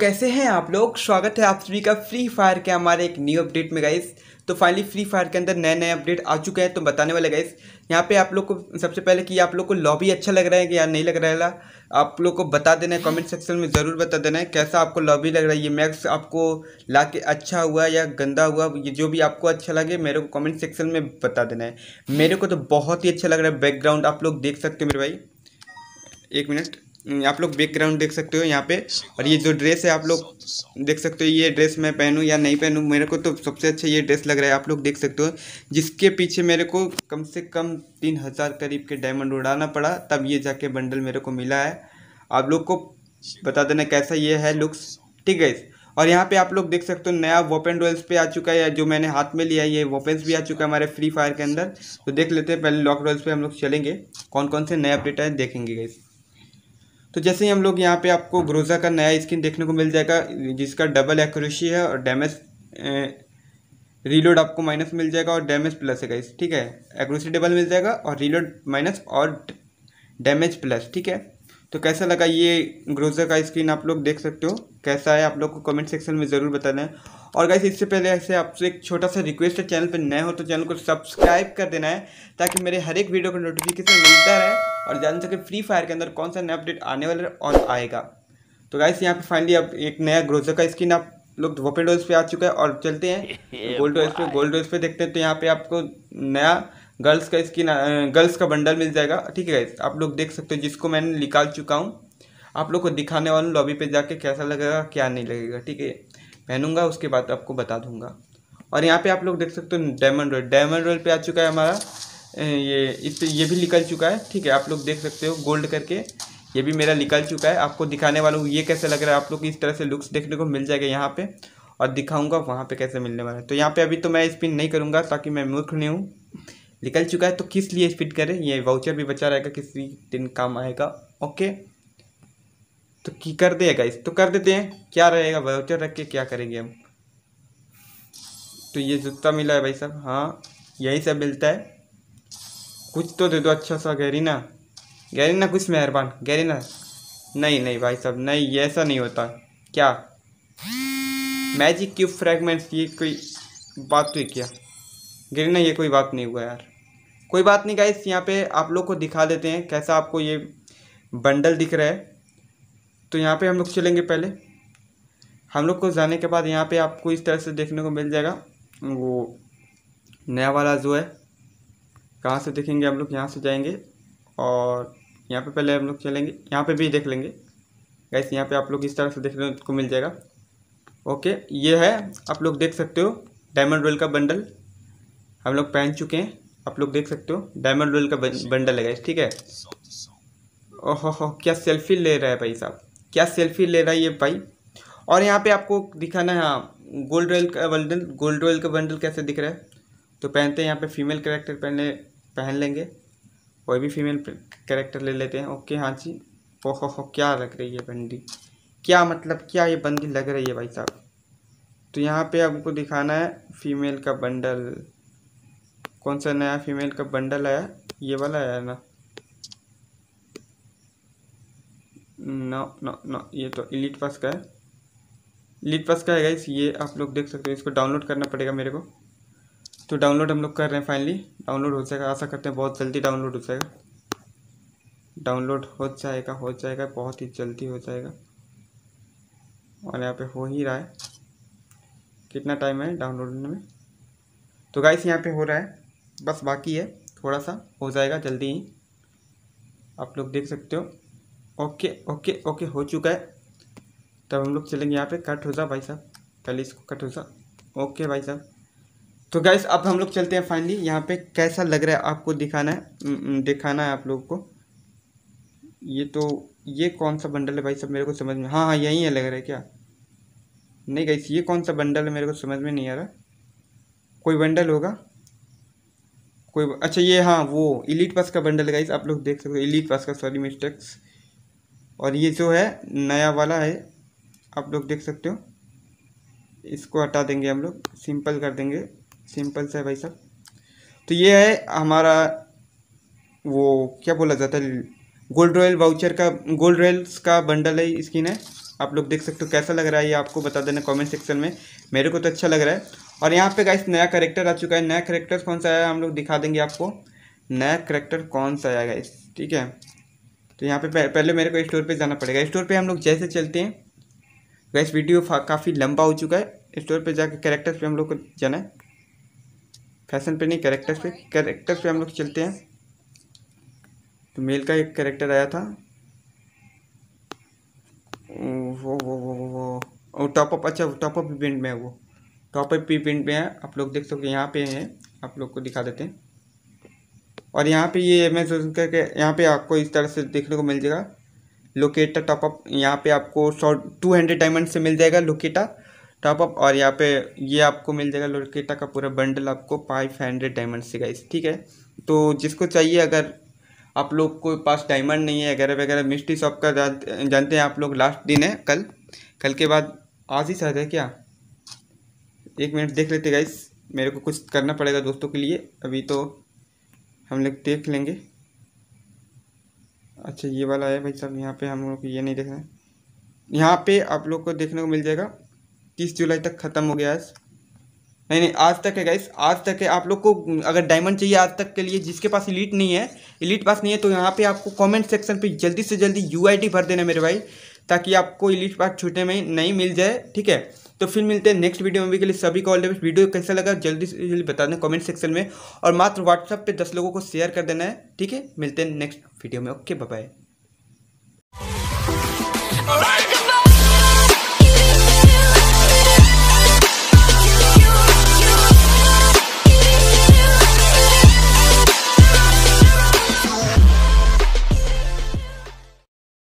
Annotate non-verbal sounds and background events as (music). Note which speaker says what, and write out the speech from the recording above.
Speaker 1: कैसे हैं आप लोग स्वागत है आप सभी का फ्री फायर के हमारे एक न्यू अपडेट में गाइस तो फाइनली फ्री फायर के अंदर नए नए अपडेट आ चुके हैं तो बताने वाले गाइस यहाँ पे आप लोग को सबसे पहले कि आप लोग को लॉबी अच्छा लग रहा है कि या नहीं लग रहा है आप लोग को बता देना है कॉमेंट सेक्शन में ज़रूर बता देना है कैसा आपको लॉबी लग रहा है ये मैक्स आपको ला के अच्छा हुआ या गंदा हुआ ये जो भी आपको अच्छा लगे मेरे को कॉमेंट सेक्शन में बता देना है मेरे को तो बहुत ही अच्छा लग रहा है बैकग्राउंड आप लोग देख सकते हो मेरे भाई एक मिनट हम्म, आप लोग बैकग्राउंड देख सकते हो यहाँ पे और ये जो ड्रेस है आप लोग देख सकते हो ये ड्रेस मैं पहनूँ या नहीं पहनूँ मेरे को तो सबसे अच्छा ये ड्रेस लग रहा है आप लोग देख सकते हो जिसके पीछे मेरे को कम से कम तीन हज़ार करीब के डायमंड उड़ाना पड़ा तब ये जाके बंडल मेरे को मिला है आप लोग को बता देना कैसा ये है लुक्स ठीक है और यहाँ पे आप लोग देख सकते हो नया वोपन डोल्स पे आ चुका है जो मैंने हाथ में लिया है ये वोपन्स भी आ चुका है हमारे फ्री फायर के अंदर तो देख लेते हैं पहले लॉक डोल्स पे हम लोग चलेंगे कौन कौन से नए अपडेट आए देखेंगे गई तो जैसे ही हम लोग यहाँ पे आपको ग्रोजा का नया स्किन देखने को मिल जाएगा जिसका डबल एक्यूरेसी है और डैमेज रीलोड आपको माइनस मिल जाएगा और डैमेज प्लस है गाइस ठीक है एक्यूरेसी डबल मिल जाएगा और रीलोड माइनस और डैमेज प्लस ठीक है तो कैसा लगा ये ग्रोजर का स्क्रीन आप लोग देख सकते हो कैसा है आप लोग को कमेंट सेक्शन में ज़रूर बताना है और गाइस इससे पहले ऐसे आपसे एक छोटा सा रिक्वेस्ट है चैनल पर नए हो तो चैनल को सब्सक्राइब कर देना है ताकि मेरे हर एक वीडियो का नोटिफिकेशन मिलता रहे और जान सके फ्री फायर के अंदर कौन सा नया अपडेट आने वाला है और आएगा तो गाइस यहाँ पे फाइनली अब एक नया ग्रोजर का स्किन आप लोग वोपे डोज पे आ चुका है और चलते हैं गोल्ड (laughs) डोज पे गोल्ड डोज पे देखते हैं तो यहाँ पे आपको नया गर्ल्स का स्किन गर्ल्स का बंडल मिल जाएगा ठीक है गाइस आप लोग देख सकते हो जिसको मैंने निकाल चुका हूँ आप लोग को दिखाने वाला लॉबी पे जाके कैसा लगेगा क्या नहीं लगेगा ठीक है पहनूंगा उसके बाद आपको बता दूंगा और यहाँ पे आप लोग देख सकते हो डायमंड रोल डायमंड रोल पे आ चुका है हमारा ये इस ये भी निकल चुका है ठीक है आप लोग देख सकते हो गोल्ड करके ये भी मेरा निकल चुका है आपको दिखाने वाला हूँ ये कैसे लग रहा है आप लोग इस तरह से लुक्स देखने को मिल जाएगा यहाँ पे और दिखाऊंगा वहाँ पे कैसे मिलने वाला है तो यहाँ पे अभी तो मैं स्पिन नहीं करूँगा ताकि मैं मूर्ख नहीं हूँ निकल चुका है तो किस लिए स्पिन करें ये वाउचर भी बचा रहेगा किसी दिन काम आएगा ओके तो की कर देगा इस तो कर देते हैं क्या रहेगा वाउचर रख के क्या करेंगे हम तो ये जूता मिला है भाई साहब हाँ यही सब मिलता है कुछ तो दे दो अच्छा सा गैरीना ना कुछ मेहरबान गैरीना नहीं नहीं भाई साहब नहीं ऐसा नहीं होता क्या मैजिक क्यूब फ्रेगमेंट्स ये कोई बात तो क्या गरीना ये कोई बात नहीं हुआ यार कोई बात नहीं गाइस यहाँ पे आप लोग को दिखा देते हैं कैसा आपको ये बंडल दिख रहा है तो यहाँ पे हम लोग चलेंगे पहले हम लोग को जाने के बाद यहाँ पे आपको इस तरह से देखने को मिल जाएगा वो नया वाला जो है कहाँ से देखेंगे हम लोग यहाँ से जाएंगे और यहाँ पे पहले हम लोग चलेंगे यहाँ पे भी देख लेंगे गैस यहाँ पे आप लोग इस तरह से देखने को तो मिल जाएगा ओके ये है आप लोग देख सकते हो डायमंड रोल का बंडल हम लोग पहन चुके हैं आप लोग देख सकते हो डायमंड रोल का बंडल है गैस ठीक है ओहो हो क्या सेल्फी ले रहा है भाई साहब क्या सेल्फी ले रहा है ये भाई और यहाँ पे आपको दिखाना है गोल्ड हाँ, रॉयल का बंडल गोल्ड रॉयल का बंडल कैसे दिख रहा है तो पहनते हैं यहाँ पे फीमेल कैरेक्टर पहने पहन लेंगे कोई भी फीमेल कैरेक्टर ले लेते हैं ओके हाँ जी ओ हो क्या लग रही है बंदी क्या मतलब क्या ये बंदी लग रही है भाई साहब तो यहाँ पे आपको दिखाना है फीमेल का बंडल कौन सा नया फीमेल का बंडल आया ये वाला आया ना नो नो नो ये तो इलीट पास का है इलीट पास का है गाइस ये आप लोग देख सकते हो इसको डाउनलोड करना पड़ेगा मेरे को तो डाउनलोड हम लोग कर रहे हैं फाइनली डाउनलोड हो जाएगा आशा करते हैं बहुत जल्दी डाउनलोड हो जाएगा डाउनलोड हो जाएगा हो जाएगा बहुत ही जल्दी हो जाएगा और यहाँ पे हो ही रहा है कितना टाइम है डाउनलोड होने में तो गाइस यहाँ पे हो रहा है बस बाकी है थोड़ा सा हो जाएगा जल्दी ही आप लोग देख सकते हो ओके ओके ओके हो चुका है तब हम लोग चलेंगे यहाँ पे कट हो जा भाई साहब कल इसको कट हो जा ओके भाई साहब तो गैस अब हम लोग चलते हैं फाइनली यहाँ पे कैसा लग रहा है आपको दिखाना है हम्म, हम्म, दिखाना है आप लोगों को ये तो ये कौन सा बंडल है भाई सब मेरे को समझ में हाँ हाँ यही है लग रहा है क्या नहीं गैस ये कौन सा बंडल है मेरे को समझ में नहीं आ रहा कोई बंडल होगा कोई अच्छा ये हाँ वो इलीट पास का बंडल गाइस आप लोग देख सकते हो इलीट पास का सॉरी मिस्टेक्स और ये जो है नया वाला है आप लोग देख सकते हो इसको हटा देंगे हम लोग सिंपल कर देंगे सिंपल सा है भाई साहब तो ये है हमारा वो क्या बोला जाता है गोल्ड रॉयल वाउचर का गोल्ड रॉयल्स का बंडल है स्किन है आप लोग देख सकते हो कैसा लग रहा है ये आपको बता देना कमेंट सेक्शन में मेरे को तो अच्छा लग रहा है और यहाँ पे गाइस नया करेक्टर आ चुका है नया करेक्टर कौन सा आया हम लोग दिखा देंगे आपको नया करेक्टर कौन सा आया गाइस ठीक है तो यहाँ पे पहले मेरे को स्टोर पे जाना पड़ेगा स्टोर पे हम लोग जैसे चलते हैं गैस वीडियो काफ़ी लंबा हो चुका है स्टोर पर जाकर कैरेक्टर्स पर हम लोग को जाना है फैशन पे नहीं करेक्टर पे करेक्टर पे हम लोग चलते हैं तो मेल का एक कैरेक्टर आया था वो वो वो वो वो टॉपअप अच्छा टॉपअप इवेंट में है वो टॉपअप इवेंट में है आप लोग देख सकते हो यहाँ पे हैं आप लोग को दिखा देते हैं और यहाँ पे ये एम करके यहाँ पे आपको इस तरह से देखने को मिल जाएगा लोकेटा टॉपअप यहाँ पे आपको शॉर्ट टू हंड्रेड डायमंड से मिल जाएगा लोकेटा टॉपअप और यहाँ पे ये आपको मिल जाएगा लोरकेटा का पूरा बंडल आपको फाइव हंड्रेड डायमंड से गाइस ठीक है तो जिसको चाहिए अगर आप लोग को पास डायमंड नहीं है वगैरह वगैरह मिस्ट्री शॉप का जानते हैं आप लोग लास्ट दिन है कल कल के बाद आज ही शायद है क्या एक मिनट देख लेते गाइस मेरे को कुछ करना पड़ेगा दोस्तों के लिए अभी तो हम लोग देख लेंगे अच्छा ये वाला है भाई साहब यहाँ पे हम लोग ये नहीं देख रहे हैं यहाँ पे आप लोग को देखने को मिल जाएगा तीस जुलाई तक ख़त्म हो गया नहीं नहीं आज तक है गाइस आज तक है आप लोग को अगर डायमंड चाहिए आज तक के लिए जिसके पास इलीट नहीं है इलीट पास नहीं है तो यहाँ पे आपको कमेंट सेक्शन पे जल्दी से जल्दी यूआईडी भर देना मेरे भाई ताकि आपको इलीट पास छूटने में नहीं मिल जाए ठीक है तो फिर मिलते हैं नेक्स्ट वीडियो में के लिए सभी को ऑल द वीडियो कैसा लगा जल्दी से जल्दी बता दें कॉमेंट सेक्शन में और मात्र व्हाट्सअप पर दस लोगों को शेयर कर देना है ठीक है मिलते हैं नेक्स्ट वीडियो में ओके बाय